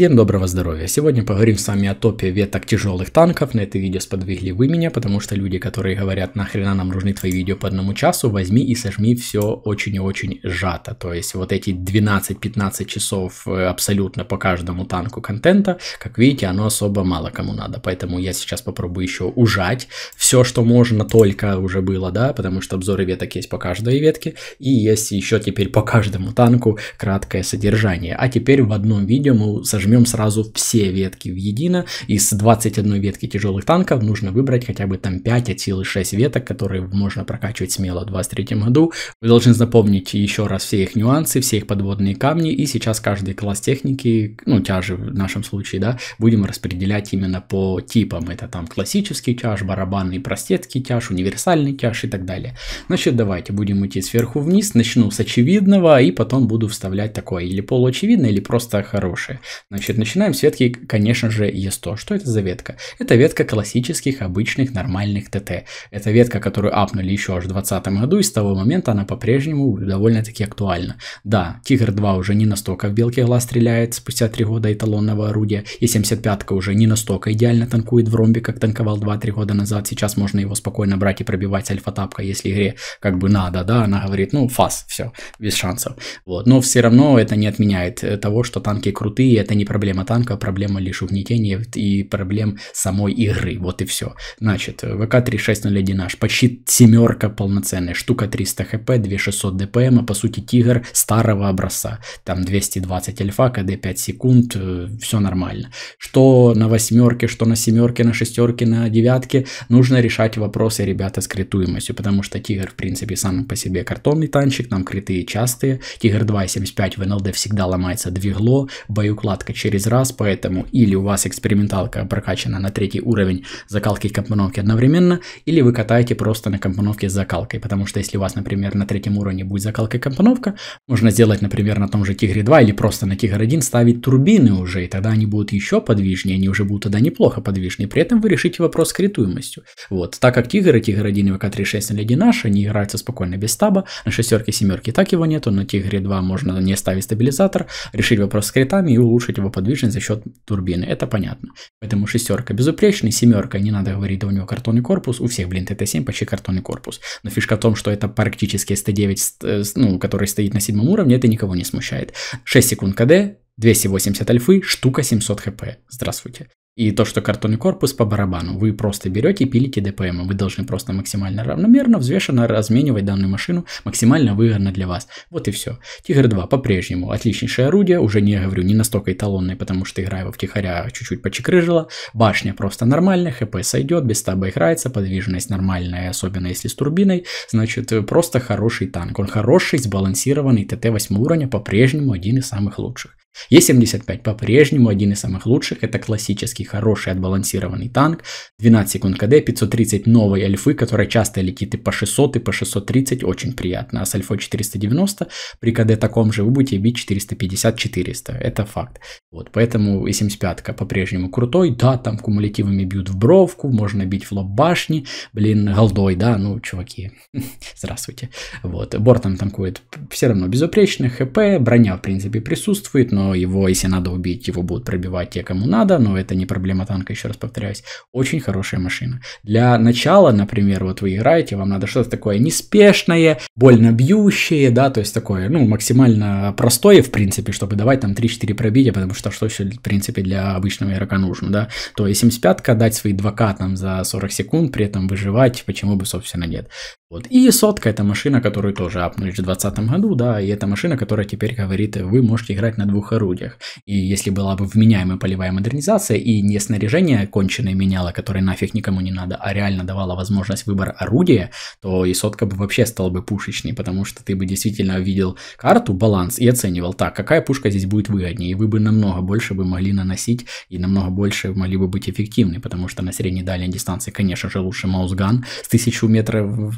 Всем доброго здоровья! Сегодня поговорим с вами о топе веток тяжелых танков. На это видео сподвигли вы меня, потому что люди, которые говорят, нахрена нам нужны твои видео по одному часу, возьми и сожми все очень и очень сжато. То есть вот эти 12-15 часов э, абсолютно по каждому танку контента, как видите, оно особо мало кому надо. Поэтому я сейчас попробую еще ужать все, что можно, только уже было, да, потому что обзоры веток есть по каждой ветке, и есть еще теперь по каждому танку краткое содержание. А теперь в одном видео мы сожмем возьмем сразу все ветки в едино. Из 21 ветки тяжелых танков нужно выбрать хотя бы там 5 от силы 6 веток, которые можно прокачивать смело в 23 году. Вы должны запомнить еще раз все их нюансы, все их подводные камни, и сейчас каждый класс техники, ну тяжи в нашем случае, да, будем распределять именно по типам. Это там классический тяж, барабанный простецкий тяж, универсальный тяж и так далее. Значит, давайте будем идти сверху вниз, начну с очевидного, и потом буду вставлять такое или полуочевидное, или просто хорошее. Значит, начинаем с ветки, конечно же, ЕСТО. Что это за ветка? Это ветка классических, обычных, нормальных ТТ. Это ветка, которую апнули еще аж в 2020 году, и с того момента она по-прежнему довольно-таки актуальна. Да, Тигр-2 уже не настолько в белке глаз стреляет спустя 3 года эталонного орудия, и 75-ка уже не настолько идеально танкует в ромбе, как танковал 2-3 года назад. Сейчас можно его спокойно брать и пробивать альфа-тапка, если игре как бы надо, да, она говорит, ну, фас, все, без шансов. Вот. Но все равно это не отменяет э, того, что танки крутые, это не не проблема танка, проблема лишь угнетения и проблем самой игры. Вот и все. Значит, ВК-3601 наш, почти семерка полноценная, штука 300 хп, 2600 дпм, а по сути тигр старого образца. Там 220 альфа, кд 5 секунд, э, все нормально. Что на восьмерке, что на семерке, на шестерке, на девятке, нужно решать вопросы, ребята, с критуемостью, потому что тигр, в принципе, сам по себе картонный танчик, нам критые частые, тигр 2.75 в НЛД всегда ломается двигло, боеукладка прокачка через раз, поэтому или у вас эксперименталка прокачана на третий уровень закалки и компоновки одновременно, или вы катаете просто на компоновке с закалкой, потому что если у вас, например, на третьем уровне будет закалка и компоновка, можно сделать, например, на том же Тигре 2 или просто на Тигр 1 ставить турбины уже, и тогда они будут еще подвижнее, они уже будут тогда неплохо подвижнее, при этом вы решите вопрос с критуемостью. Вот, так как Тигр и Тигр 1 и ВК-36 на леди наш, они играются спокойно без стаба, на шестерке, семерке так его нету, на Тигре 2 можно не ставить стабилизатор, решить вопрос с критами и улучшить его противоподвижность за счет турбины. Это понятно. Поэтому шестерка безупречный, семерка, не надо говорить, да у него картонный корпус. У всех, блин, ТТ-7 почти картонный корпус. Но фишка в том, что это практически СТ-9, э, ну, который стоит на седьмом уровне, это никого не смущает. 6 секунд КД, 280 альфы, штука 700 хп. Здравствуйте. И то, что картонный корпус по барабану. Вы просто берете и пилите ДПМ. Вы должны просто максимально равномерно, взвешенно разменивать данную машину максимально выгодно для вас. Вот и все. Тигр 2 по-прежнему отличнейшее орудие. Уже не говорю, не настолько эталонное, потому что играю его втихаря чуть-чуть почекрыжила. Башня просто нормальная, хп сойдет, без стаба играется, подвижность нормальная, особенно если с турбиной. Значит, просто хороший танк. Он хороший, сбалансированный ТТ 8 уровня, по-прежнему один из самых лучших. Е-75 по-прежнему один из самых лучших, это классический хороший отбалансированный танк, 12 секунд КД, 530 новой альфы, которая часто летит и по 600, и по 630, очень приятно, а с альфой 490 при КД таком же вы будете бить 450-400, это факт. Вот, поэтому и 75-ка по-прежнему крутой, да, там кумулятивами бьют в бровку, можно бить в лоб башни, блин, голдой, да, ну, чуваки, здравствуйте. Вот, бортом танкует все равно безупречно, хп, броня, в принципе, присутствует, но его, если надо убить, его будут пробивать те, кому надо, но это не проблема танка, еще раз повторяюсь. Очень хорошая машина. Для начала, например, вот вы играете, вам надо что-то такое неспешное, больно бьющее, да, то есть такое, ну, максимально простое, в принципе, чтобы давать там 3-4 пробития, потому что что что еще, в принципе, для обычного игрока нужно, да. То есть 75-ка дать свои 2К там за 40 секунд, при этом выживать, почему бы, собственно, нет. Вот. И сотка это машина, которую тоже апнули в 2020 году, да, и это машина, которая теперь говорит, вы можете играть на двух орудиях. И если была бы вменяемая полевая модернизация и не снаряжение конченое меняло, которое нафиг никому не надо, а реально давала возможность выбора орудия, то и сотка бы вообще стала бы пушечный, потому что ты бы действительно видел карту, баланс и оценивал, так, какая пушка здесь будет выгоднее, и вы бы намного больше бы могли наносить и намного больше могли бы быть эффективны, потому что на средней дальней дистанции, конечно же, лучше маусган с 1000 метров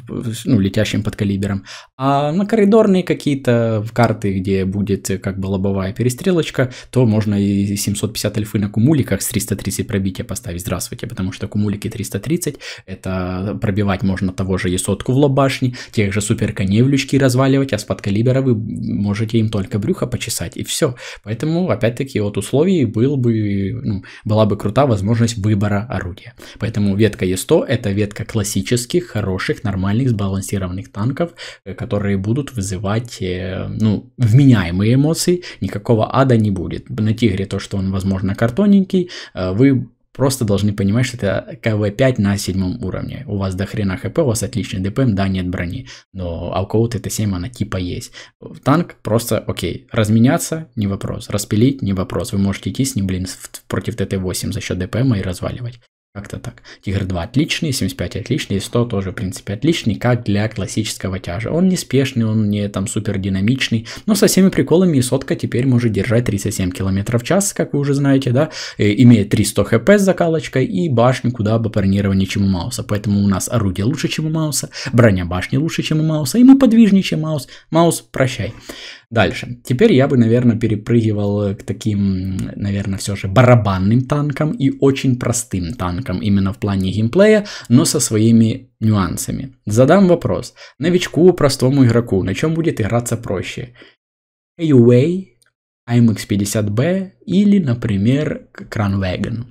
ну, летящим под калибером, а на коридорные какие-то карты, где будет э, как бы лобовая перестрелочка, то можно и 750 альфы на кумуликах с 330 пробития поставить, здравствуйте, потому что кумулики 330, это пробивать можно того же есотку в лоб тех же суперконей в лючки разваливать, а с под калибера вы можете им только брюхо почесать и все. Поэтому, опять-таки, от условий был бы, ну, была бы крута возможность выбора орудия. Поэтому ветка Е100 это ветка классических, хороших, нормальных сбалансированных танков, э, которые будут вызывать э, ну, вменяемые эмоции, никакого ада не будет. На Тигре то, что он, возможно, картоненький, э, вы просто должны понимать, что это КВ-5 на седьмом уровне. У вас до хрена ХП, у вас отличный ДПМ, да, нет брони. Но а у кого-то это 7 она типа есть. танк просто, окей, разменяться не вопрос, распилить не вопрос. Вы можете идти с ним, блин, против ТТ-8 за счет ДПМа и разваливать. Как-то так. Тигр 2 отличный, 75 отличный, 100 тоже, в принципе, отличный, как для классического тяжа. Он не спешный, он не там супер динамичный, но со всеми приколами и сотка теперь может держать 37 км в час, как вы уже знаете, да, э, имеет 300 хп с закалочкой и башню куда бы парнирование чем у Мауса. Поэтому у нас орудие лучше, чем у Мауса, броня башни лучше, чем у Мауса, и мы подвижнее, чем Маус. Маус, прощай. Дальше. Теперь я бы, наверное, перепрыгивал э, к таким, наверное, все же барабанным танкам и очень простым танкам именно в плане геймплея, но со своими нюансами. Задам вопрос. Новичку, простому игроку, на чем будет играться проще? AUA, AMX-50B или, например, Кранвеген.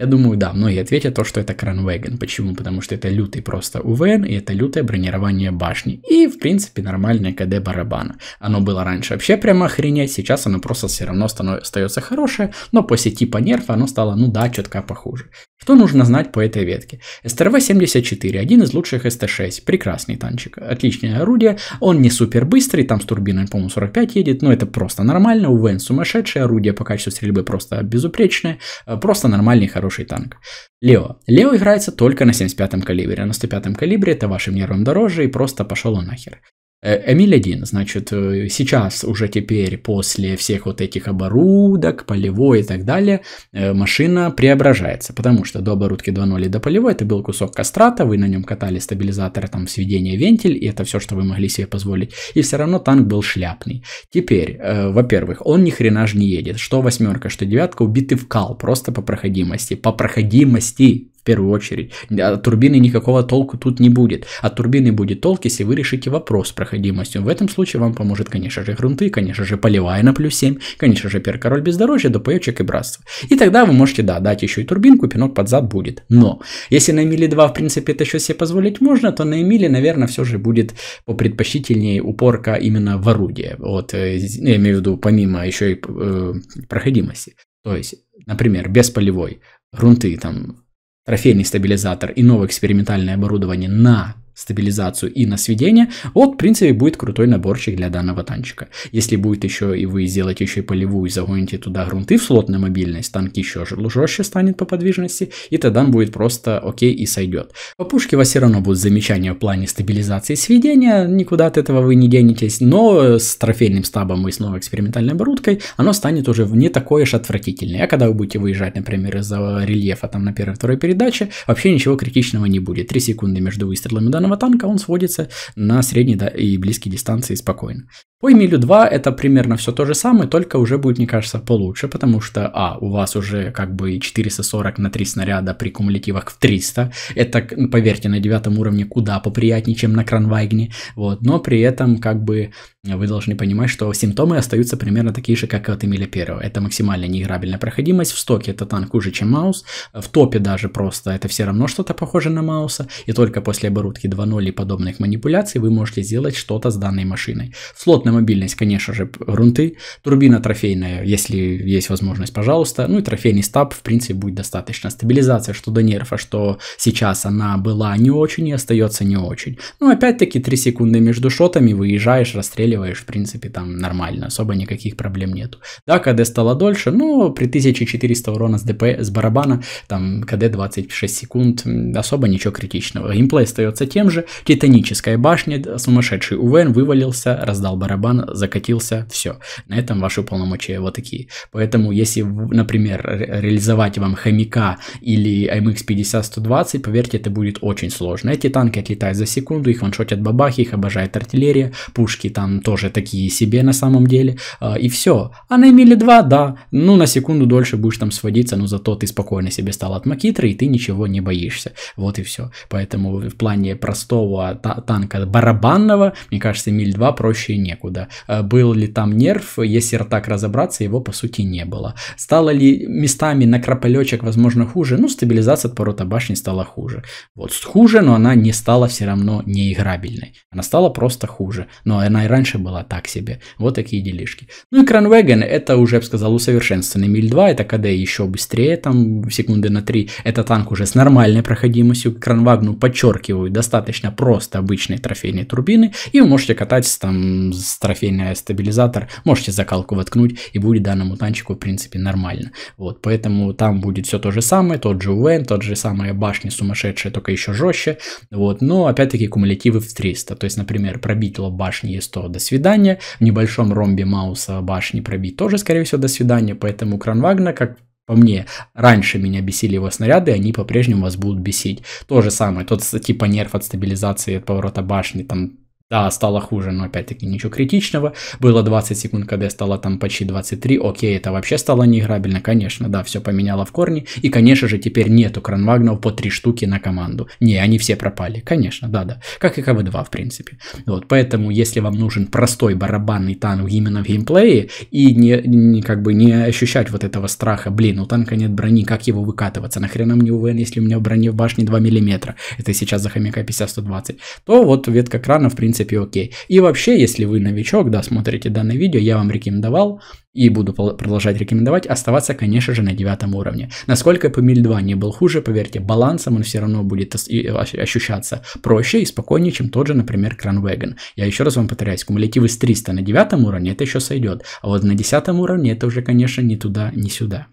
Я думаю, да, многие ответят то, что это кранвеген. Почему? Потому что это лютый просто УВН и это лютое бронирование башни. И, в принципе, нормальное КД барабана. Оно было раньше вообще прямо охренеть, сейчас оно просто все равно остается хорошее, но после типа по оно стало, ну да, четко похуже. Что нужно знать по этой ветке? СТРВ-74, один из лучших СТ-6, прекрасный танчик, отличное орудие, он не супер быстрый, там с турбиной, по-моему, 45 едет, но это просто нормально, УВН сумасшедшее, орудие по качеству стрельбы просто безупречное, э, просто нормальный хороший танк. Лео. Лео играется только на 75-м калибре, на 105-м калибре это вашим нервам дороже и просто пошел он нахер. Э, Эмиль один, значит, э, сейчас уже теперь после всех вот этих оборудок, полевой и так далее, э, машина преображается, потому что до оборудки 2.0 до полевой это был кусок кастрата, вы на нем катали стабилизатор, там, сведение, вентиль, и это все, что вы могли себе позволить, и все равно танк был шляпный. Теперь, во-первых, он ни хрена же не едет, что восьмерка, что девятка убиты в кал, просто по проходимости, по проходимости, первую очередь. От а турбины никакого толку тут не будет. От а турбины будет толк, если вы решите вопрос с проходимостью. В этом случае вам поможет, конечно же, грунты, конечно же, полевая на плюс 7, конечно же, пер король бездорожья, ДПЕчек и братство. И тогда вы можете, да, дать еще и турбинку, пинок под зад будет. Но, если на Эмиле 2, в принципе, это еще себе позволить можно, то на Эмиле, наверное, все же будет предпочтительнее упорка именно в орудие. Вот, э, я имею в виду, помимо еще и э, проходимости. То есть, например, без полевой, грунты там трофейный стабилизатор и новое экспериментальное оборудование на стабилизацию и на сведение, вот, в принципе, будет крутой наборчик для данного танчика. Если будет еще и вы сделаете еще и полевую, загоните туда грунты в слот на мобильность, танк еще жестче станет по подвижности, и тогда он будет просто окей и сойдет. По пушке у вас все равно будут замечания в плане стабилизации и сведения, никуда от этого вы не денетесь, но с трофейным стабом и с новой экспериментальной оборудкой оно станет уже не такое уж отвратительное. А когда вы будете выезжать, например, из-за рельефа там на первой-второй передаче, вообще ничего критичного не будет. 3 секунды между выстрелами данного военного танка он сводится на средней и близкие дистанции спокойно. По Emilio 2 это примерно все то же самое, только уже будет, мне кажется, получше, потому что, а, у вас уже как бы 440 на 3 снаряда при кумулятивах в 300, это, поверьте, на девятом уровне куда поприятнее, чем на Кранвайгне, вот, но при этом как бы вы должны понимать, что симптомы остаются примерно такие же, как и от Эмиля Первого. Это максимально неиграбельная проходимость, в стоке это танк хуже, чем Маус, в топе даже просто это все равно что-то похоже на Мауса, и только после оборудки 2.0 и подобных манипуляций вы можете сделать что-то с данной машиной. Слот на мобильность, конечно же, грунты. Турбина трофейная, если есть возможность, пожалуйста. Ну и трофейный стаб, в принципе, будет достаточно. Стабилизация, что до нерфа, что сейчас она была не очень и остается не очень. Ну, опять-таки, 3 секунды между шотами, выезжаешь, расстреливаешь, в принципе, там нормально, особо никаких проблем нету. Да, КД стало дольше, но при 1400 урона с ДП, с барабана, там КД 26 секунд, особо ничего критичного. Геймплей остается тем же, титаническая башня, сумасшедший УВН вывалился, раздал барабан барабан закатился, все. На этом ваши полномочия вот такие. Поэтому, если, например, реализовать вам хомяка или MX-50-120, поверьте, это будет очень сложно. Эти танки отлетают за секунду, их ваншотят бабахи, их обожает артиллерия, пушки там тоже такие себе на самом деле, э, и все. А на Эмиле 2, да, ну на секунду дольше будешь там сводиться, но зато ты спокойно себе стал от Макитры, и ты ничего не боишься. Вот и все. Поэтому в плане простого танка барабанного, мне кажется, Эмиль 2 проще некуда некуда. Э, был ли там нерв, если так разобраться, его по сути не было. Стало ли местами на крапалечек, возможно, хуже? Ну, стабилизация от поворота башни стала хуже. Вот хуже, но она не стала все равно неиграбельной. Она стала просто хуже. Но она и раньше была так себе. Вот такие делишки. Ну и Кранвеген, это уже, я бы сказал, усовершенствованный миль 2, это КД еще быстрее, там секунды на 3. Это танк уже с нормальной проходимостью. Кранвагну подчеркиваю, достаточно просто обычные трофейные турбины. И вы можете катать там с трофейный стабилизатор, можете закалку воткнуть, и будет данному танчику, в принципе, нормально. Вот, поэтому там будет все то же самое, тот же Уэн, тот же самая башня сумасшедшая, только еще жестче, вот, но опять-таки кумулятивы в 300, то есть, например, пробить лоб башни Е100 до свидания, в небольшом ромбе Мауса башни пробить тоже, скорее всего, до свидания, поэтому Кранвагна, как по мне, раньше меня бесили его снаряды, они по-прежнему вас будут бесить. То же самое, тот типа нерв от стабилизации, от поворота башни, там да, стало хуже, но опять-таки ничего критичного. Было 20 секунд, когда стало там почти 23. Окей, это вообще стало неиграбельно, конечно. Да, все поменяло в корне. И, конечно же, теперь нету кранвагнов по 3 штуки на команду. Не, они все пропали. Конечно, да-да. Как и КВ-2, в принципе. Вот, поэтому, если вам нужен простой барабанный танк именно в геймплее, и не, не как бы не ощущать вот этого страха, блин, у танка нет брони, как его выкатываться? Нахрена мне УВН, если у меня брони в башне 2 мм? Это сейчас за хомяка 50-120. То вот ветка крана, в принципе, принципе окей. И вообще, если вы новичок, да, смотрите данное видео, я вам рекомендовал и буду продолжать рекомендовать оставаться, конечно же, на девятом уровне. Насколько по миль 2 не был хуже, поверьте, балансом он все равно будет э, ощущаться проще и спокойнее, чем тот же, например, Кранвеген. Я еще раз вам повторяюсь, кумулятивы с 300 на девятом уровне это еще сойдет, а вот на десятом уровне это уже, конечно, не туда, не сюда.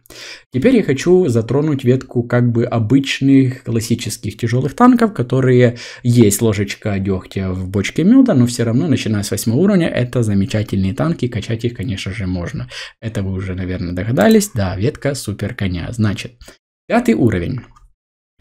Теперь я хочу затронуть ветку как бы обычных классических тяжелых танков, которые есть ложечка дегтя в бочке меда, но все равно, начиная с восьмого уровня, это замечательные танки, качать их, конечно же, можно. Это вы уже, наверное, догадались. Да, ветка супер коня. Значит, пятый уровень.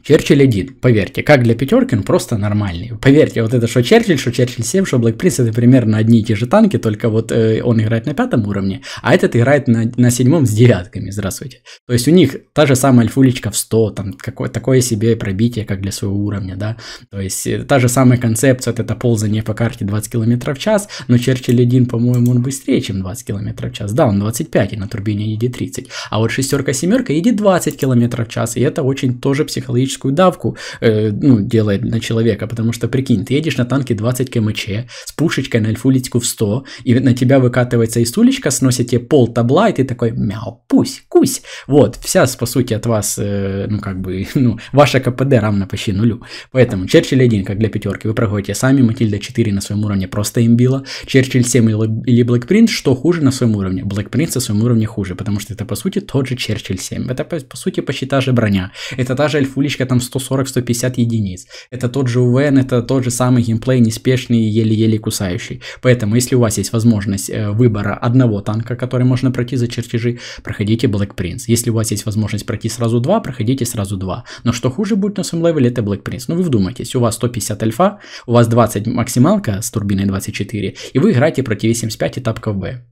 Черчилль Эдит, поверьте, как для пятерки он просто нормальный. Поверьте, вот это что Черчилль, что Черчилль 7, что Блэк Принц, это примерно одни и те же танки, только вот э, он играет на пятом уровне, а этот играет на, на седьмом с девятками, здравствуйте. То есть у них та же самая альфулечка в 100, там какое, такое себе пробитие, как для своего уровня, да. То есть э, та же самая концепция, вот это ползание по карте 20 км в час, но Черчилль 1, по-моему, он быстрее, чем 20 км в час. Да, он 25, и на турбине едет 30, а вот шестерка-семерка едет 20 км в час, и это очень тоже психологически психологическую давку э, ну, делает на человека, потому что, прикинь, ты едешь на танке 20 кмч с пушечкой на эльфулитику в 100, и на тебя выкатывается и стулечка, сносит тебе пол табла, и ты такой мяу, пусть кусь. Вот, вся, по сути, от вас, э, ну, как бы, ну, ваша КПД равна почти нулю. Поэтому Черчилль 1, как для пятерки, вы проходите сами, Матильда 4 на своем уровне просто имбила, Черчилль 7 или Блэк Принц, что хуже на своем уровне? Блэк Принц на своем уровне хуже, потому что это, по сути, тот же Черчилль 7. Это, по, по сути, почти та же броня. Это та же эльфуличка графика там 140-150 единиц. Это тот же УВН, это тот же самый геймплей, неспешный, еле-еле кусающий. Поэтому, если у вас есть возможность э, выбора одного танка, который можно пройти за чертежи, проходите Black Prince. Если у вас есть возможность пройти сразу два, проходите сразу два. Но что хуже будет на своем левеле, это Black Prince. Ну вы вдумайтесь, у вас 150 альфа, у вас 20 максималка с турбиной 24, и вы играете против 75 этап КВ.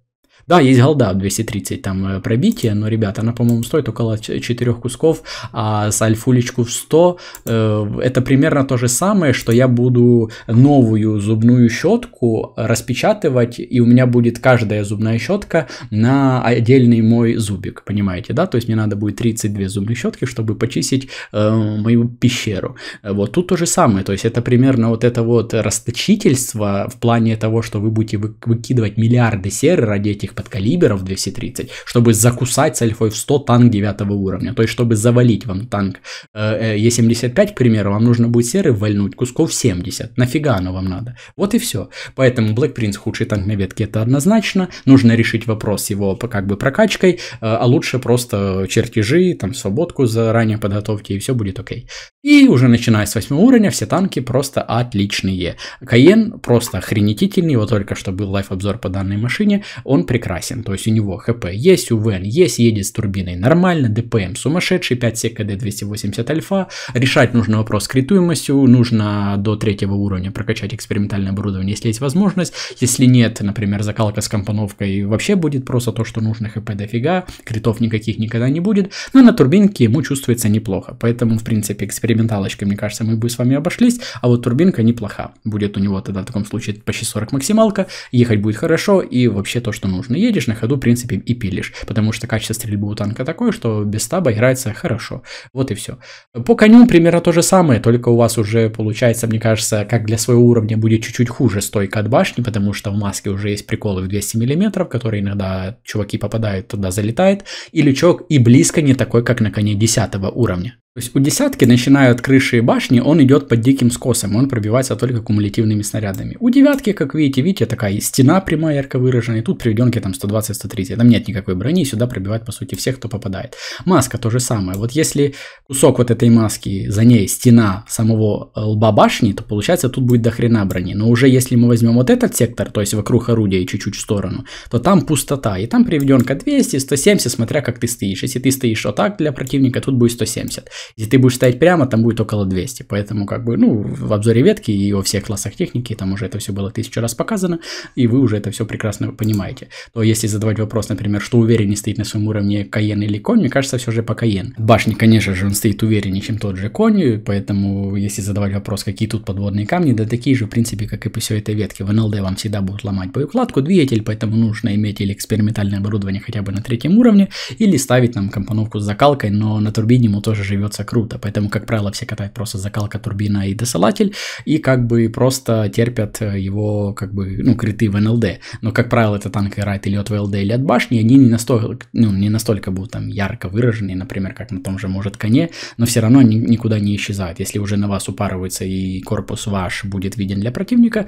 Да, есть голда 230 там э, пробитие, но, ребята, она, по-моему, стоит около 4 кусков, а с альфулечку в 100 э, это примерно то же самое, что я буду новую зубную щетку распечатывать, и у меня будет каждая зубная щетка на отдельный мой зубик, понимаете, да? То есть мне надо будет 32 зубные щетки, чтобы почистить э, мою пещеру. Вот тут то же самое, то есть это примерно вот это вот расточительство в плане того, что вы будете выкидывать миллиарды серы ради этих своих подкалиберов 230, чтобы закусать с альфой в 100 танк 9 уровня, то есть чтобы завалить вам танк э, э, Е75, к примеру, вам нужно будет серый вальнуть кусков 70, нафига оно вам надо? Вот и все. Поэтому Black Prince худший танк на ветке, это однозначно, нужно решить вопрос его как бы прокачкой, э, а лучше просто чертежи, там, свободку заранее подготовьте, и все будет окей. И уже начиная с 8 уровня все танки просто отличные. Каен просто охренетительный, вот только что был лайф-обзор по данной машине, он прекрасно прекрасен. То есть у него хп есть, УВН есть, едет с турбиной нормально, ДПМ сумасшедший, 5 сек КД 280 альфа. Решать нужно вопрос с критуемостью, нужно до третьего уровня прокачать экспериментальное оборудование, если есть возможность. Если нет, например, закалка с компоновкой вообще будет просто то, что нужно, хп дофига, критов никаких никогда не будет. Но на турбинке ему чувствуется неплохо, поэтому, в принципе, эксперименталочкой, мне кажется, мы бы с вами обошлись, а вот турбинка неплоха. Будет у него тогда в таком случае почти 40 максималка, ехать будет хорошо и вообще то, что нужно но едешь на ходу, в принципе, и пилишь, потому что качество стрельбы у танка такое, что без стаба играется хорошо. Вот и все. По коню примерно то же самое, только у вас уже получается, мне кажется, как для своего уровня будет чуть-чуть хуже стойка от башни, потому что в маске уже есть приколы в 200 мм, которые иногда чуваки попадают туда, залетает, и лючок и близко не такой, как на коне 10 уровня. То есть у десятки, начиная от крыши и башни, он идет под диким скосом, он пробивается только кумулятивными снарядами. У девятки, как видите, видите, такая стена прямая, ярко выраженная, тут приведенки там 120-130, там нет никакой брони, сюда пробивать по сути, всех, кто попадает. Маска то же самое, вот если кусок вот этой маски, за ней стена самого э, лба башни, то получается тут будет дохрена брони, но уже если мы возьмем вот этот сектор, то есть вокруг орудия и чуть-чуть в сторону, то там пустота, и там приведенка 200, 170, смотря как ты стоишь. Если ты стоишь вот так для противника, тут будет 170. Если ты будешь стоять прямо, там будет около 200. Поэтому как бы, ну, в обзоре ветки и во всех классах техники, там уже это все было тысячу раз показано, и вы уже это все прекрасно понимаете. То если задавать вопрос, например, что увереннее стоит на своем уровне Каен или Конь, мне кажется, все же по Каен. Башня, конечно же, он стоит увереннее, чем тот же Конь, поэтому если задавать вопрос, какие тут подводные камни, да такие же, в принципе, как и по всей этой ветке. В НЛД вам всегда будут ломать боекладку, двигатель, поэтому нужно иметь или экспериментальное оборудование хотя бы на третьем уровне, или ставить нам компоновку с закалкой, но на турбине ему тоже живет кататься круто. Поэтому, как правило, все катают просто закалка, турбина и досылатель, и как бы просто терпят э, его, как бы, ну, криты в НЛД. Но, как правило, это танк играет или от ВЛД, или от башни, они не настолько, ну, не настолько будут там ярко выражены, например, как на том же, может, коне, но все равно они никуда не исчезают. Если уже на вас упарывается и корпус ваш будет виден для противника,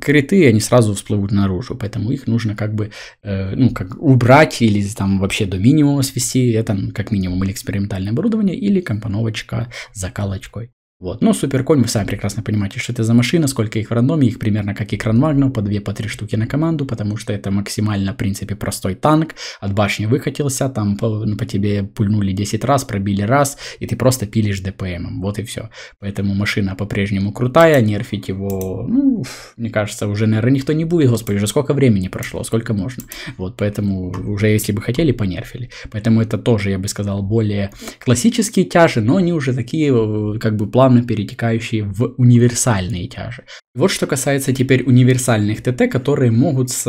криты, они сразу всплывут наружу, поэтому их нужно как бы, э, ну, как убрать или там вообще до минимума свести, это ну, как минимум или экспериментальное оборудование, или компьютер компоновочка с закалочкой. Вот. Ну, суперконь, вы сами прекрасно понимаете, что это за машина, сколько их в рандоме, их примерно как экран Магнум, по 2-3 по три штуки на команду, потому что это максимально, в принципе, простой танк, от башни выкатился, там по, ну, по тебе пульнули 10 раз, пробили раз, и ты просто пилишь ДПМ. вот и все. Поэтому машина по-прежнему крутая, нерфить его, ну, мне кажется, уже, наверное, никто не будет, господи, уже сколько времени прошло, сколько можно. Вот, поэтому уже, если бы хотели, понерфили. Поэтому это тоже, я бы сказал, более классические тяжи, но они уже такие, э, как бы, план плавно перетекающие в универсальные тяжи. Вот что касается теперь универсальных ТТ, которые могут с,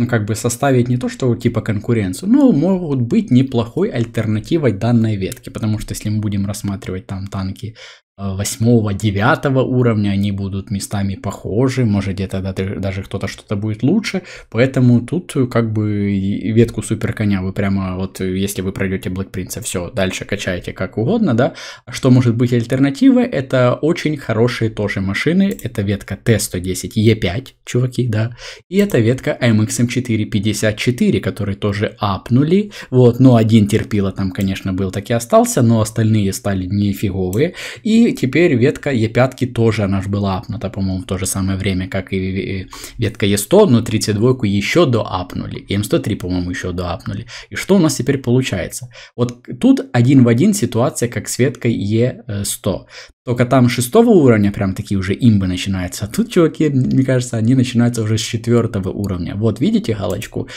ну, как бы составить не то что типа конкуренцию, но могут быть неплохой альтернативой данной ветки, потому что если мы будем рассматривать там танки Э, восьмого, девятого уровня они будут местами похожи, может где-то даже кто-то что-то будет лучше, поэтому тут э, как бы ветку супер коня вы прямо вот, э, если вы пройдете Black Prince, все, дальше качаете как угодно, да, а что может быть альтернативой, это очень хорошие тоже машины, это ветка T110 E5, чуваки, да, и это ветка MXM454, которые тоже апнули, вот, но один терпила там, конечно, был, так и остался, но остальные стали нефиговые и и теперь ветка Е5 тоже она же была апнута, по-моему, в то же самое время, как и ветка Е100, но 32-ку еще доапнули, и М103, по-моему, еще доапнули. И что у нас теперь получается? Вот тут один в один ситуация, как с веткой Е100. Только там шестого уровня прям такие уже имбы начинаются. А тут, чуваки, мне кажется, они начинаются уже с четвертого уровня. Вот видите галочку?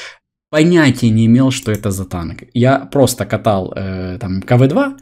Понятия не имел, что это за танк. Я просто катал э, там КВ-2,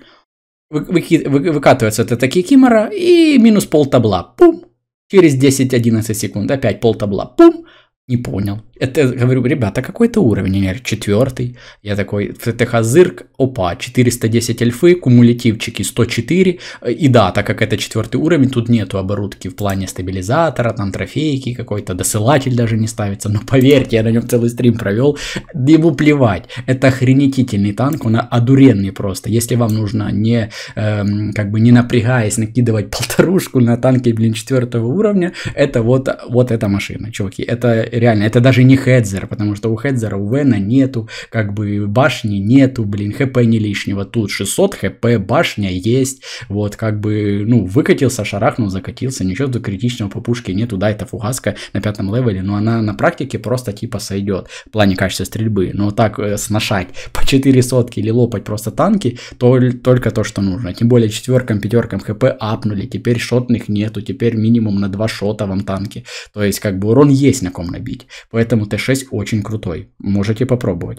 выкатывается это Такикимора и минус пол табла. Пум! Через 10-11 секунд опять пол табла. Пум! не понял. Это, говорю, ребята, какой-то уровень, наверное, четвертый. Я такой, ФТХ зырк, опа, 410 альфы, кумулятивчики 104. И да, так как это четвертый уровень, тут нету оборудки в плане стабилизатора, там трофейки какой-то, досылатель даже не ставится. Но поверьте, я на нем целый стрим провел, ему плевать. Это охренетительный танк, он одуренный просто. Если вам нужно не, эм, как бы не напрягаясь, накидывать полторушку на танке блин, четвертого уровня, это вот, вот эта машина, чуваки. Это реально, это даже не Хедзер, потому что у Хедзера, у Вена нету, как бы башни нету, блин, хп не лишнего. Тут 600 хп, башня есть, вот, как бы, ну, выкатился, шарахнул, закатился, ничего до критичного по пушке нету, да, это фугаска на пятом левеле, но она на практике просто типа сойдет в плане качества стрельбы, но так э, сношать по 4 сотки или лопать просто танки, то только то, что нужно. Тем более четверкам, пятеркам хп апнули, теперь шотных нету, теперь минимум на 2 шота вам танки. То есть как бы урон есть на ком бить. Поэтому Т6 очень крутой. Можете попробовать.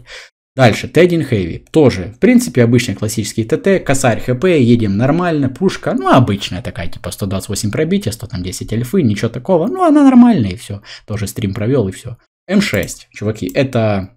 Дальше, Т1 Хэви, тоже, в принципе, обычный классический ТТ, косарь ХП, едем нормально, пушка, ну, обычная такая, типа 128 пробития, 110 альфы, ничего такого, ну, она нормальная и все, тоже стрим провел и все. М6, чуваки, это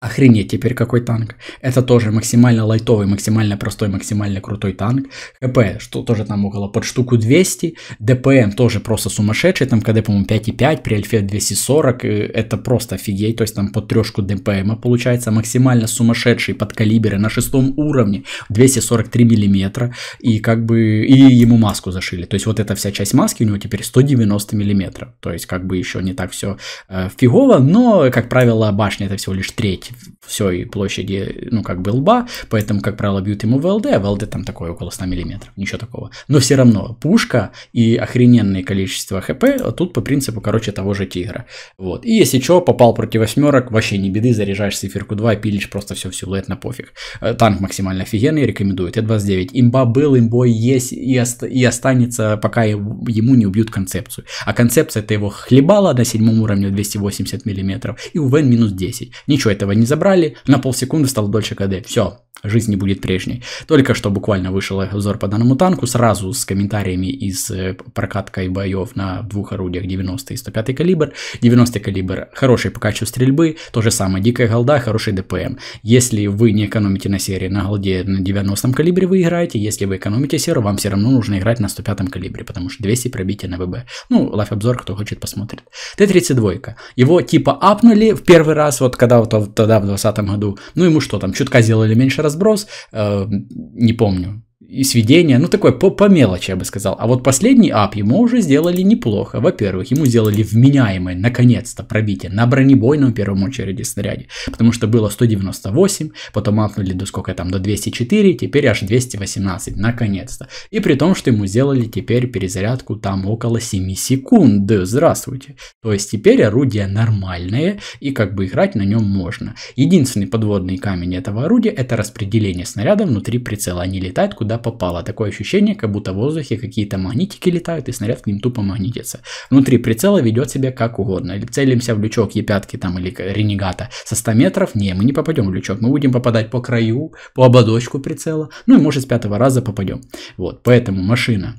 Охренеть теперь какой танк. Это тоже максимально лайтовый, максимально простой, максимально крутой танк. ХП, что тоже там около под штуку 200. ДПМ тоже просто сумасшедший. Там КД, по-моему, 5,5, при альфе 240. Это просто офигеть. То есть там под трешку ДПМа получается максимально сумасшедший под калибры на шестом уровне. 243 миллиметра. И как бы... И ему маску зашили. То есть вот эта вся часть маски у него теперь 190 миллиметров. То есть как бы еще не так все э, фигово. Но, как правило, башня это всего лишь треть часть типа, всей площади, ну, как бы лба, поэтому, как правило, бьют ему ВЛД, а ВЛД там такое около 100 миллиметров ничего такого. Но все равно пушка и охрененное количество хп тут по принципу, короче, того же тигра. Вот. И если что, попал против восьмерок, вообще не беды, заряжаешь циферку 2, пилишь просто все в силуэт на пофиг. Э, танк максимально офигенный, рекомендую. Т-29. Имба был, имбой есть и, ост- и останется, пока ему не убьют концепцию. А концепция это его хлебала на седьмом уровне 280 миллиметров и УВН минус 10. Ничего этого не забрали, на полсекунды стал дольше КД. Все, жизнь не будет прежней. Только что буквально вышел обзор по данному танку, сразу с комментариями и с э, прокаткой боев на двух орудиях 90 и 105 калибр. 90 калибр хороший по качеству стрельбы, то же самое, дикая голда, хороший ДПМ. Если вы не экономите на серии на голде на 90 калибре вы играете, если вы экономите серу, вам все равно нужно играть на 105 калибре, потому что 200 пробития на ВБ. Ну, лайф-обзор, кто хочет, посмотрит. Т-32, его типа апнули в первый раз, вот когда вот тогда в 2020 году, ну ему что там, чутка сделали меньше разброс, э, не помню и сведения, ну такое по, по мелочи, я бы сказал. А вот последний ап ему уже сделали неплохо. Во-первых, ему сделали вменяемое, наконец-то, пробитие на бронебойном первом очереди снаряде, потому что было 198, потом апнули до сколько там, до 204, теперь аж 218, наконец-то. И при том, что ему сделали теперь перезарядку там около 7 секунд, здравствуйте. То есть теперь орудие нормальное и как бы играть на нем можно. Единственный подводный камень этого орудия это распределение снаряда внутри прицела, они летают куда куда попало. Такое ощущение, как будто в воздухе какие-то магнитики летают и снаряд к ним тупо магнитится. Внутри прицела ведет себя как угодно. целимся в лючок епятки там или ренегата со 100 метров. Не, мы не попадем в лючок. Мы будем попадать по краю, по ободочку прицела. Ну и может с пятого раза попадем. Вот, поэтому машина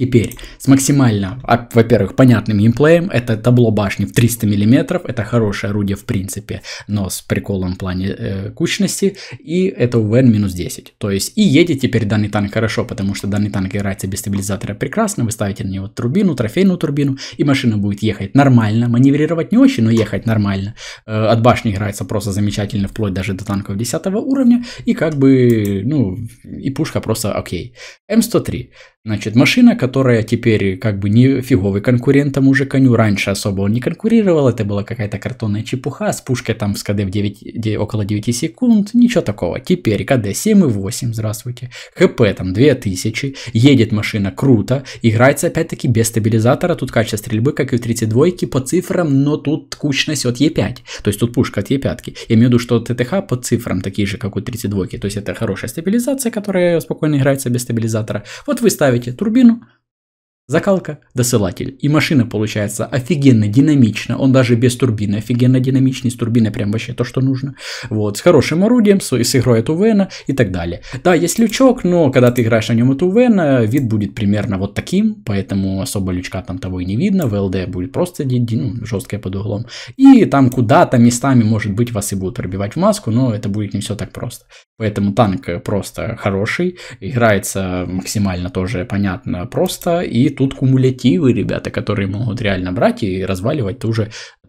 Теперь с максимально, а, во-первых, понятным геймплеем, это табло башни в 300 мм, это хорошее орудие в принципе, но с приколом в плане э, кучности, и это УВН минус 10. То есть и едет теперь данный танк хорошо, потому что данный танк играется без стабилизатора прекрасно, вы ставите на него турбину, трофейную турбину, и машина будет ехать нормально, маневрировать не очень, но ехать нормально. Э, от башни играется просто замечательно, вплоть даже до танков 10 уровня, и как бы, ну, и пушка просто окей. М103. Значит, машина, которая теперь как бы не фиговый конкурент тому а же коню, раньше особо он не конкурировал, это была какая-то картонная чепуха с пушкой там с КД в 9, около 9 секунд, ничего такого. Теперь КД 7,8, здравствуйте, ХП там 2000, едет машина круто, играется опять-таки без стабилизатора, тут качество стрельбы, как и в 32 по цифрам, но тут кучность от Е5, то есть тут пушка от Е5. Я имею в виду, что ТТХ по цифрам такие же, как у 32, то есть это хорошая стабилизация, которая спокойно играется без стабилизатора. Вот вы ставите ставите турбину, Закалка, досылатель. И машина получается офигенно динамична. Он даже без турбины офигенно динамичный. С турбиной прям вообще то, что нужно. Вот, с хорошим орудием, с, с игрой от Увена и так далее. Да, есть лючок, но когда ты играешь на нем от Увена, вид будет примерно вот таким. Поэтому особо лючка там того и не видно. ВЛД будет просто ну, жесткая под углом. И там куда-то местами, может быть, вас и будут пробивать в маску, но это будет не все так просто. Поэтому танк э, просто хороший. Играется максимально тоже понятно просто. И тут кумулятивы, ребята, которые могут реально брать и разваливать ту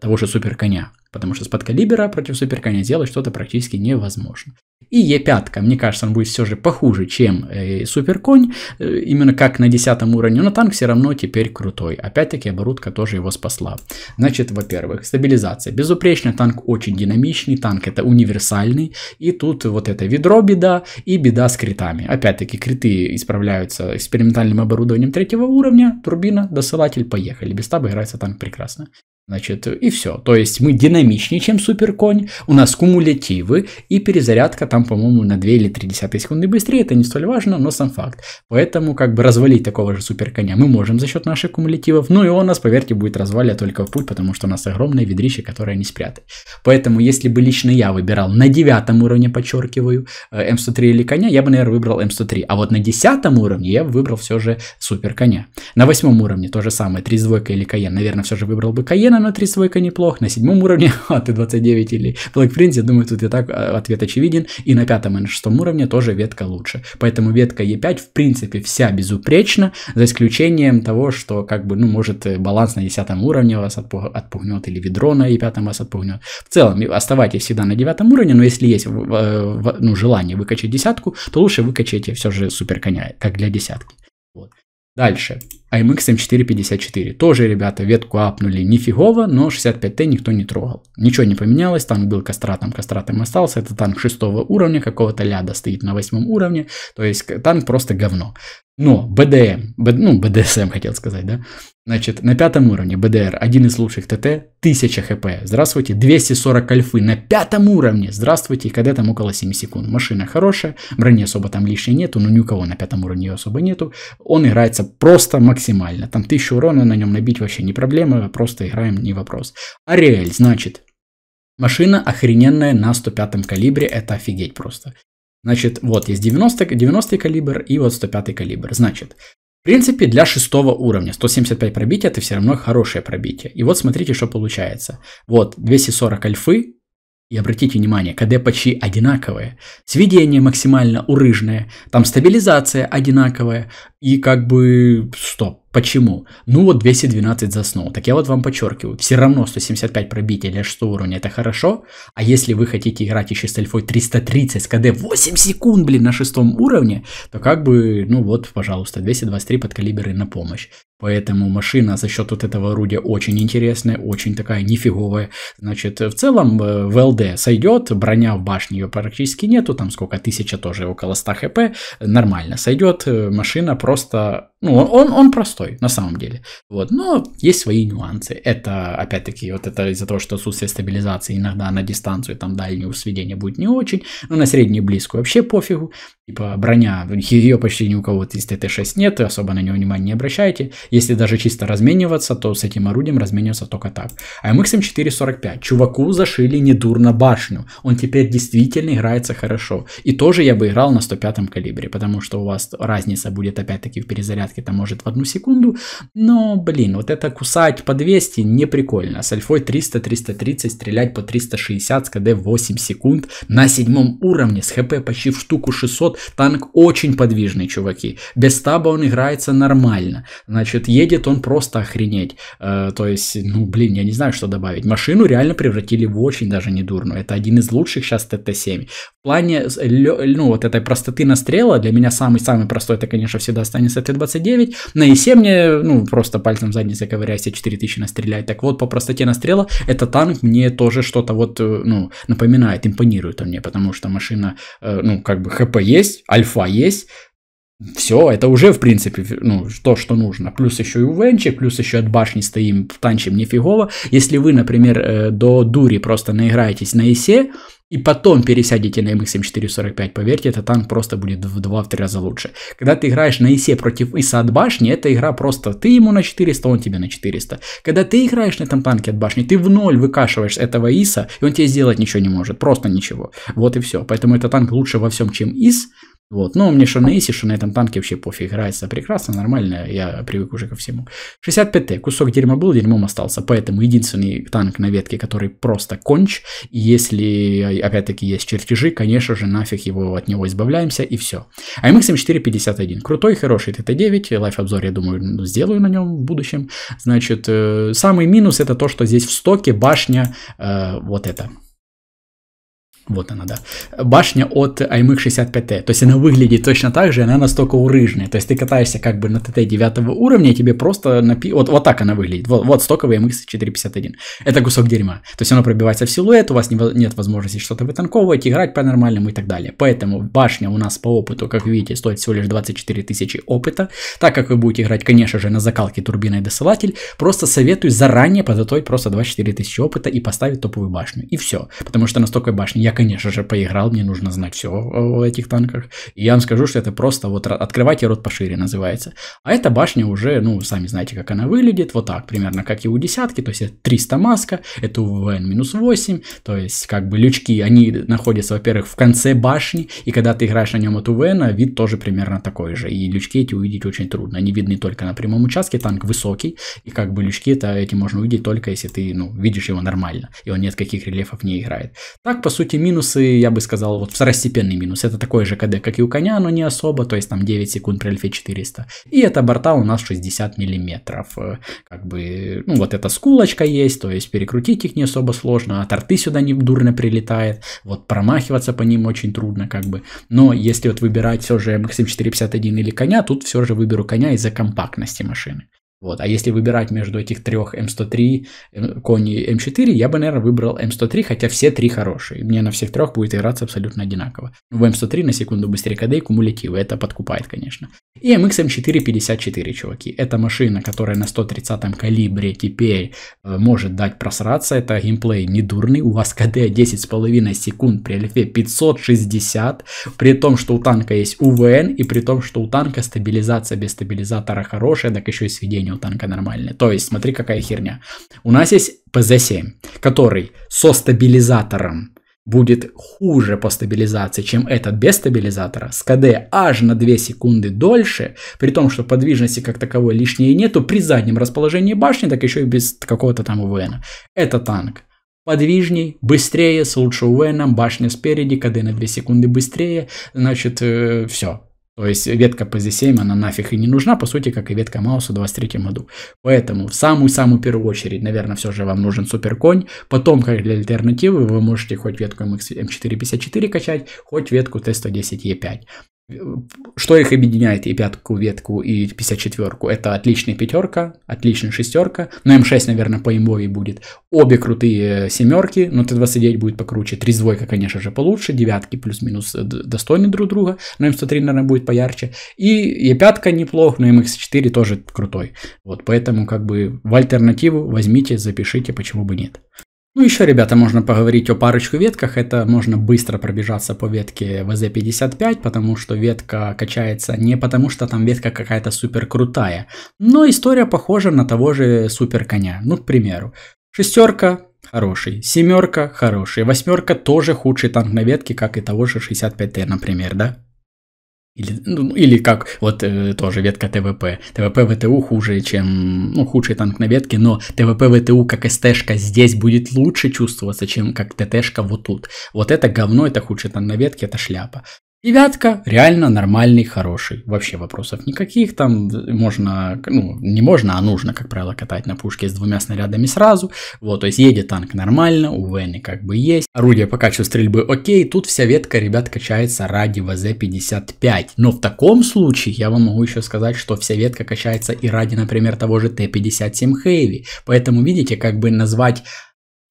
того же суперконя. Потому что с подкалибера против суперконя делать что-то практически невозможно. И Е5, мне кажется, он будет все же похуже, чем э, суперконь, э, именно как на 10 уровне, но танк все равно теперь крутой. Опять-таки оборудка тоже его спасла. Значит, во-первых, стабилизация. Безупречно танк очень динамичный, танк это универсальный, и тут вот это ведро беда и беда с критами. Опять-таки криты исправляются экспериментальным оборудованием третьего уровня, турбина, досылатель, поехали. Без таба играется танк прекрасно. Значит, и все. То есть мы динамичнее, чем суперконь, у нас кумулятивы и перезарядка там, по-моему, на 2 или 3 десятые секунды быстрее, это не столь важно, но сам факт. Поэтому как бы развалить такого же суперконя мы можем за счет наших кумулятивов, ну и он нас, поверьте, будет развалить только в путь, потому что у нас огромное ведрище, которое не спрятать. Поэтому если бы лично я выбирал на девятом уровне, подчеркиваю, э, М103 эм или коня, я бы, наверное, выбрал М103, эм а вот на десятом уровне я бы выбрал все же суперконя. На восьмом уровне то же самое, двойка или Каен, наверное, все же выбрал бы Каен, Арена на 3 свойка неплох, на седьмом уровне а Т29 или Black Prince, я думаю, тут и так а, ответ очевиден, и на пятом и на шестом уровне тоже ветка лучше. Поэтому ветка Е5 в принципе вся безупречна, за исключением того, что как бы, ну, может э, баланс на десятом уровне вас отпугнет, или ведро на Е5 вас отпугнет. В целом, оставайтесь всегда на девятом уровне, но если есть ну, желание выкачать десятку, то лучше выкачайте все же супер коня, как для десятки. Вот. Дальше. IMX M454. Эм Тоже, ребята, ветку апнули нифигово, но 65Т никто не трогал. Ничего не поменялось, танк был кастратом, кастратом остался. Это танк шестого уровня, какого-то ляда стоит на восьмом уровне. То есть танк просто говно. Но БДМ, Б, ну БДСМ хотел сказать, да? Значит, на пятом уровне БДР, один из лучших ТТ, 1000 хп. Здравствуйте, 240 альфы на пятом уровне. Здравствуйте, когда там около 7 секунд. Машина хорошая, брони особо там лишней нету, но ни у кого на пятом уровне ее особо нету. Он играется просто максимально максимально. Там 1000 урона на нем набить вообще не проблема, просто играем, не вопрос. Ариэль, значит, машина охрененная на 105 калибре, это офигеть просто. Значит, вот есть 90, 90 калибр и вот 105 калибр. Значит, в принципе, для шестого уровня 175 пробития это все равно хорошее пробитие. И вот смотрите, что получается. Вот 240 альфы, и обратите внимание, КД почти одинаковые, сведение максимально урыжное, там стабилизация одинаковая, и как бы, стоп, почему? Ну вот 212 заснул. Так я вот вам подчеркиваю, все равно 175 пробитий для 6 уровня это хорошо, а если вы хотите играть еще с альфой 330 с КД 8 секунд, блин, на шестом уровне, то как бы, ну вот, пожалуйста, 223 под калибры на помощь. Поэтому машина за счет вот этого орудия очень интересная, очень такая нифиговая. Значит, в целом э, в ЛД сойдет, броня в башне ее практически нету, там сколько, тысяча тоже, около 100 хп, нормально сойдет, э, машина просто просто ну, он, он, простой, на самом деле. Вот. Но есть свои нюансы. Это, опять-таки, вот это из-за того, что отсутствие стабилизации иногда на дистанцию, там, дальнюю сведения будет не очень, Ну, на среднюю близкую вообще пофигу. Типа, броня, ее почти ни у кого из ТТ-6 нет, особо на него внимания не обращайте. Если даже чисто размениваться, то с этим орудием размениваться только так. А MXM 445. Чуваку зашили недурно башню. Он теперь действительно играется хорошо. И тоже я бы играл на 105 м калибре, потому что у вас разница будет опять-таки в перезарядке порядке, там может в одну секунду, но, блин, вот это кусать по 200 не прикольно. С альфой 300-330 стрелять по 360 с КД 8 секунд на седьмом уровне, с ХП почти в штуку 600, танк очень подвижный, чуваки. Без стаба он играется нормально, значит, едет он просто охренеть. Э, то есть, ну, блин, я не знаю, что добавить. Машину реально превратили в очень даже недурную. Это один из лучших сейчас ТТ-7. В плане, э, ну, вот этой простоты настрела, для меня самый-самый простой, это, конечно, всегда останется Т-21, на и 7 мне, ну, просто пальцем задницы ковыряйся, 4000 настрелять. Так вот, по простоте настрела, этот танк мне тоже что-то вот, э, ну, напоминает, импонирует он мне, потому что машина, э, ну, как бы ХП есть, альфа есть, все, это уже, в принципе, ну, то, что нужно. Плюс еще и увенчик, плюс еще от башни стоим, танчим нифигово. Если вы, например, э, до дури просто наиграетесь на ИСе, и потом пересядете на MXM445, поверьте, этот танк просто будет в 2-3 раза лучше. Когда ты играешь на ИСе против ИСа от башни, эта игра просто ты ему на 400, он тебе на 400. Когда ты играешь на этом танке от башни, ты в ноль выкашиваешь этого ИСа, и он тебе сделать ничего не может, просто ничего. Вот и все. Поэтому этот танк лучше во всем, чем ИС. Вот. Но ну, мне что на Исе, что на этом танке вообще пофиг играется. Прекрасно, нормально, я привык уже ко всему. 65Т. Кусок дерьма был, дерьмом остался. Поэтому единственный танк на ветке, который просто конч. И если, опять-таки, есть чертежи, конечно же, нафиг его от него избавляемся и все. АМХ М451. Крутой, хороший ТТ-9. Лайф-обзор, я думаю, сделаю на нем в будущем. Значит, э, самый минус это то, что здесь в стоке башня э, вот эта вот она, да, башня от iMX 65T. То есть она выглядит точно так же, она настолько урыжная. То есть ты катаешься как бы на ТТ 9 уровня, и тебе просто напи... вот, вот так она выглядит. Вот, вот стоковый iMX 451. Это кусок дерьма. То есть оно пробивается в силуэт, у вас не, нет возможности что-то вытанковывать, играть по-нормальному и так далее. Поэтому башня у нас по опыту, как видите, стоит всего лишь 24 тысячи опыта. Так как вы будете играть, конечно же, на закалке турбина и досылатель, просто советую заранее подготовить просто 24 тысячи опыта и поставить топовую башню. И все. Потому что на стоковой башне я конечно же, поиграл, мне нужно знать все о э, этих танках. И я вам скажу, что это просто вот открывайте рот пошире называется. А эта башня уже, ну, сами знаете, как она выглядит, вот так, примерно как и у десятки, то есть это 300 маска, это УВН минус 8, то есть как бы лючки, они находятся, во-первых, в конце башни, и когда ты играешь на нем от УВН, а вид тоже примерно такой же, и лючки эти увидеть очень трудно, они видны только на прямом участке, танк высокий, и как бы лючки это, эти можно увидеть только если ты, ну, видишь его нормально, и он нет каких рельефов не играет. Так, по сути, минусы, я бы сказал, вот второстепенный минус. Это такой же КД, как и у коня, но не особо, то есть там 9 секунд при альфе 400. И это борта у нас 60 миллиметров. Э, как бы, ну вот эта скулочка есть, то есть перекрутить их не особо сложно, а торты сюда не дурно прилетает, вот промахиваться по ним очень трудно как бы. Но если вот выбирать все же МХ-7 451 или коня, тут все же выберу коня из-за компактности машины. Вот. А если выбирать между этих трех М103, эм эм, кони М4, эм я бы, наверное, выбрал М103, хотя все три хорошие. Мне на всех трех будет играться абсолютно одинаково. В М103 на секунду быстрее КД и кумулятивы, это подкупает, конечно. И MX m 54 чуваки. Это машина, которая на 130 калибре теперь э, может дать просраться. Это геймплей не дурный. У вас КД 10,5 секунд при альфе 560, при том, что у танка есть УВН, и при том, что у танка стабилизация без стабилизатора хорошая, так еще и сведение у танка нормальный. То есть, смотри, какая херня. У нас есть ПЗ-7, который со стабилизатором будет хуже по стабилизации, чем этот без стабилизатора, с КД аж на 2 секунды дольше, при том, что подвижности как таковой лишней нету, при заднем расположении башни, так еще и без какого-то там УВН. Это танк подвижней, быстрее, с лучшим УВНом, башня спереди, КД на 2 секунды быстрее, значит, э, все, то есть ветка PSD7, она нафиг и не нужна, по сути, как и ветка Мауса в 23 году. Поэтому в самую-самую первую очередь, наверное, все же вам нужен суперконь. Потом, как для альтернативы, вы можете хоть ветку M454 качать, хоть ветку T110E5. Что их объединяет, и пятку, ветку, и 54-ку? Это отличная пятерка, отличная шестерка, но ну, М6, эм наверное, по имбове будет. Обе крутые семерки, но Т-29 будет покруче, три двойка, конечно же, получше, девятки плюс-минус э, достойны друг друга, но М103, эм наверное, будет поярче. И Е5 неплох, но МХ4 эм тоже крутой. Вот, поэтому как бы в альтернативу возьмите, запишите, почему бы нет. Ну, еще, ребята, можно поговорить о парочку ветках. Это можно быстро пробежаться по ветке VZ55, потому что ветка качается не потому, что там ветка какая-то супер крутая, но история похожа на того же супер коня. Ну, к примеру, шестерка хороший, семерка хороший, восьмерка тоже худший танк на ветке, как и того же 65Т, например, да? Или, ну, ну, или как вот э, тоже ветка ТВП. ТВП ВТУ хуже, чем... Ну, худший танк на ветке, но ТВП ВТУ как СТшка здесь будет лучше чувствоваться, чем как ТТшка вот тут. Вот это говно, это худший танк на ветке, это шляпа. Девятка реально нормальный, хороший. Вообще вопросов никаких. Там можно, ну, не можно, а нужно, как правило, катать на пушке с двумя снарядами сразу. Вот, то есть едет танк нормально, УВН как бы есть. Орудие по качеству стрельбы окей. Тут вся ветка, ребят, качается ради ВЗ-55. Но в таком случае я вам могу еще сказать, что вся ветка качается и ради, например, того же Т-57 Хэви. Поэтому, видите, как бы назвать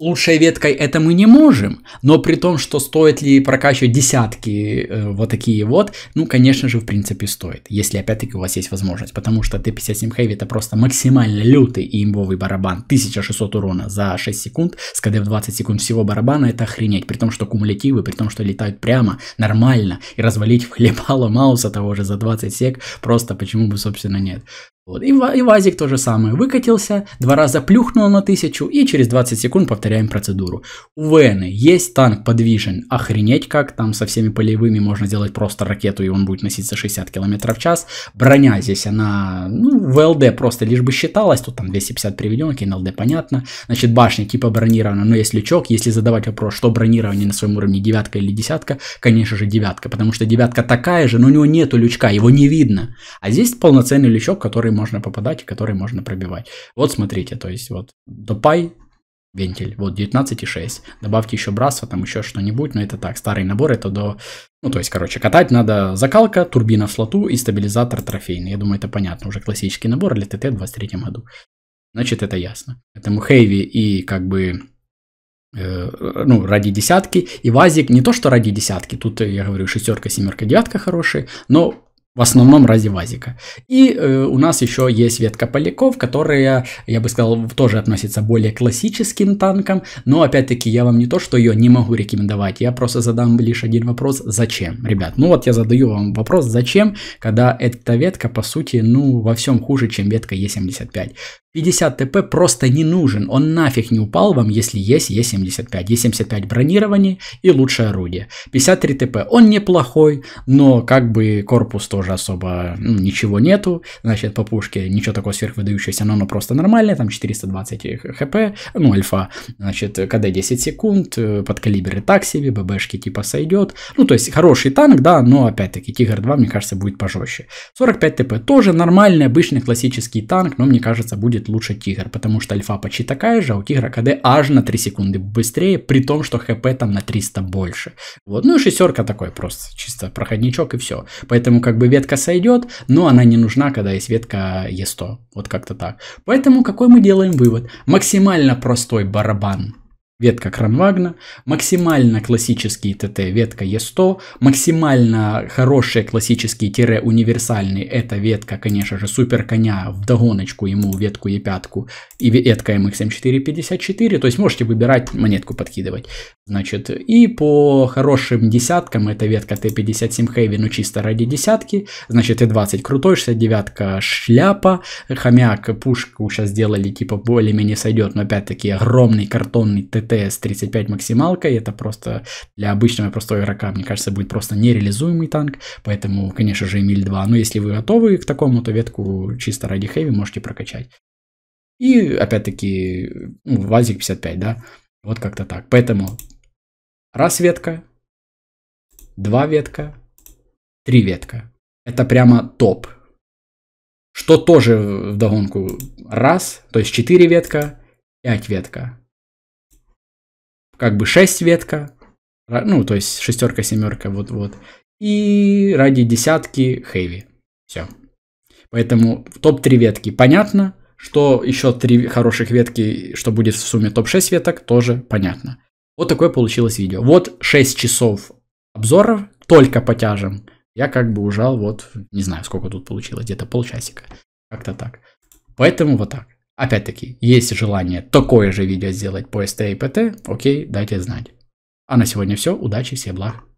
лучшей веткой это мы не можем, но при том, что стоит ли прокачивать десятки э, вот такие вот, ну, конечно же, в принципе, стоит, если опять-таки у вас есть возможность, потому что Т-57 Heavy это просто максимально лютый имбовый барабан, 1600 урона за 6 секунд, с КД в 20 секунд всего барабана, это охренеть, при том, что кумулятивы, при том, что летают прямо, нормально, и развалить в хлебало Мауса того же за 20 сек, просто почему бы, собственно, нет. Вот. И, в, и в Азик самое. Выкатился, два раза плюхнул на тысячу и через 20 секунд повторяем процедуру. У Вены есть танк подвижен. Охренеть как, там со всеми полевыми можно сделать просто ракету и он будет носиться 60 км в час. Броня здесь она, ну, в ЛД просто лишь бы считалась, тут там 250 приведенок и на ЛД понятно. Значит башня типа бронирована, но есть лючок, если задавать вопрос, что бронирование на своем уровне девятка или десятка, конечно же девятка, потому что девятка такая же, но у него нету лючка, его не видно. А здесь полноценный лючок, который которые можно попадать и которые можно пробивать. Вот смотрите, то есть вот допай, вентиль, вот 19,6. Добавьте еще браса, там еще что-нибудь, но это так, старый набор, это до... Ну, то есть, короче, катать надо закалка, турбина в слоту и стабилизатор трофейный. Я думаю, это понятно, уже классический набор для ТТ в 23 году. Значит, это ясно. Поэтому Хейви и как бы э, ну, ради десятки. И ВАЗик не то, что ради десятки, тут я говорю шестерка, семерка, девятка хорошие, но в основном ради вазика. И э, у нас еще есть ветка поляков, которая, я бы сказал, тоже относится более классическим танкам, но опять-таки я вам не то, что ее не могу рекомендовать, я просто задам лишь один вопрос, зачем, ребят? Ну вот я задаю вам вопрос, зачем, когда эта ветка, по сути, ну во всем хуже, чем ветка Е75. 50 ТП просто не нужен, он нафиг не упал вам, если есть Е75. Е75 бронирование и лучшее орудие. 53 ТП, он неплохой, но как бы корпус тоже тоже особо ну, ничего нету, значит, по пушке ничего такого сверхвыдающегося, но оно просто нормальное, там 420 хп, ну, альфа, значит, КД 10 секунд, э, под калибры так себе, ББшки типа сойдет, ну, то есть хороший танк, да, но, опять-таки, Тигр 2, мне кажется, будет пожестче. 45 ТП тоже нормальный, обычный классический танк, но, мне кажется, будет лучше Тигр, потому что альфа почти такая же, а у Тигра КД аж на 3 секунды быстрее, при том, что хп там на 300 больше. Вот, ну и шестерка такой просто, чисто проходничок и все. Поэтому, как бы, ветка сойдет, но она не нужна, когда есть ветка Е100. Вот как-то так. Поэтому какой мы делаем вывод? Максимально простой барабан ветка Крамвагна, максимально классические ТТ ветка Е100, максимально хорошие классические тире универсальные это ветка, конечно же, супер коня в догоночку ему ветку Е5 и ветка MXM454, то есть можете выбирать монетку подкидывать. Значит, и по хорошим десяткам это ветка Т57 Heavy, но чисто ради десятки, значит, Т20 крутой, 69 шляпа, хомяк, пушку сейчас сделали, типа более-менее сойдет, но опять-таки огромный картонный ТТ ТС-35 максималка, и это просто для обычного простого игрока, мне кажется, будет просто нереализуемый танк, поэтому, конечно же, Эмиль-2. Но если вы готовы к такому, то ветку чисто ради хэви можете прокачать. И, опять-таки, ну, ВАЗик-55, да, вот как-то так. Поэтому раз ветка, два ветка, три ветка. Это прямо топ. Что тоже в догонку раз, то есть 4 ветка, 5 ветка как бы 6 ветка, ну, то есть шестерка, семерка, вот-вот. И ради десятки хэви. Все. Поэтому топ-3 ветки понятно. Что еще три хороших ветки, что будет в сумме топ-6 веток, тоже понятно. Вот такое получилось видео. Вот 6 часов обзоров только по тяжам. Я как бы ужал вот, не знаю, сколько тут получилось, где-то полчасика. Как-то так. Поэтому вот так. Опять-таки, есть желание такое же видео сделать по СТ и ПТ, окей, дайте знать. А на сегодня все, удачи, всем благ.